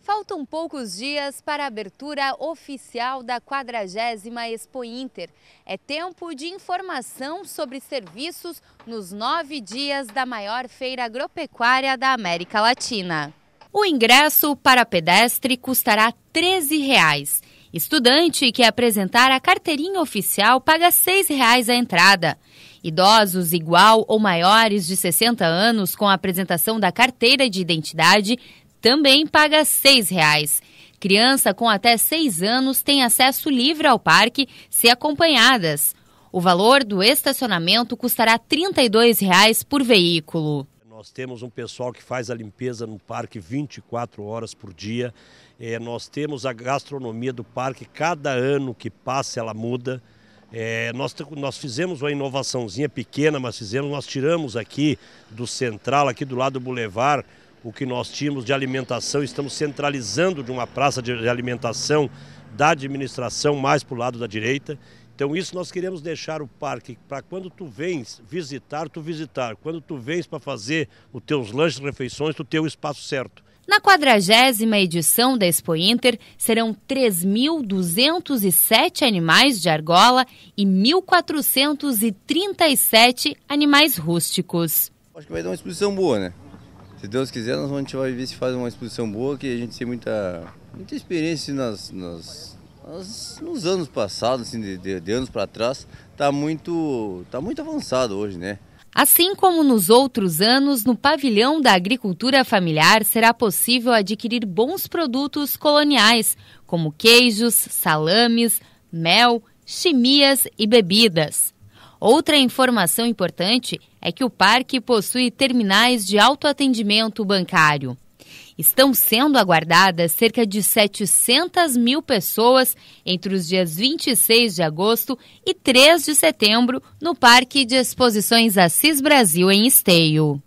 Faltam poucos dias para a abertura oficial da 40 Expo Inter. É tempo de informação sobre serviços nos nove dias da maior feira agropecuária da América Latina. O ingresso para pedestre custará R$ 13. Reais. Estudante que apresentar a carteirinha oficial paga R$ 6,00 a entrada. Idosos igual ou maiores de 60 anos com a apresentação da carteira de identidade também paga R$ 6,00. Criança com até 6 anos tem acesso livre ao parque se acompanhadas. O valor do estacionamento custará R$ 32,00 por veículo. Nós temos um pessoal que faz a limpeza no parque 24 horas por dia. É, nós temos a gastronomia do parque, cada ano que passa ela muda. É, nós, nós fizemos uma inovaçãozinha pequena, mas fizemos, nós tiramos aqui do central, aqui do lado do Boulevard, o que nós tínhamos de alimentação, estamos centralizando de uma praça de alimentação da administração mais para o lado da direita. Então isso nós queremos deixar o parque para quando tu vens visitar, tu visitar. Quando tu vens para fazer os teus lanches, refeições, tu ter o espaço certo. Na quadragésima edição da Expo Inter, serão 3.207 animais de argola e 1.437 animais rústicos. Acho que vai dar uma exposição boa, né? Se Deus quiser, nós vamos, a gente vai ver se faz uma exposição boa, que a gente tem muita, muita experiência nas, nas, nas nos anos passados, assim, de, de, de anos para trás. Está muito, tá muito avançado hoje, né? Assim como nos outros anos, no pavilhão da agricultura familiar será possível adquirir bons produtos coloniais, como queijos, salames, mel, chimias e bebidas. Outra informação importante é que o parque possui terminais de autoatendimento bancário. Estão sendo aguardadas cerca de 700 mil pessoas entre os dias 26 de agosto e 3 de setembro no Parque de Exposições Assis Brasil em Esteio.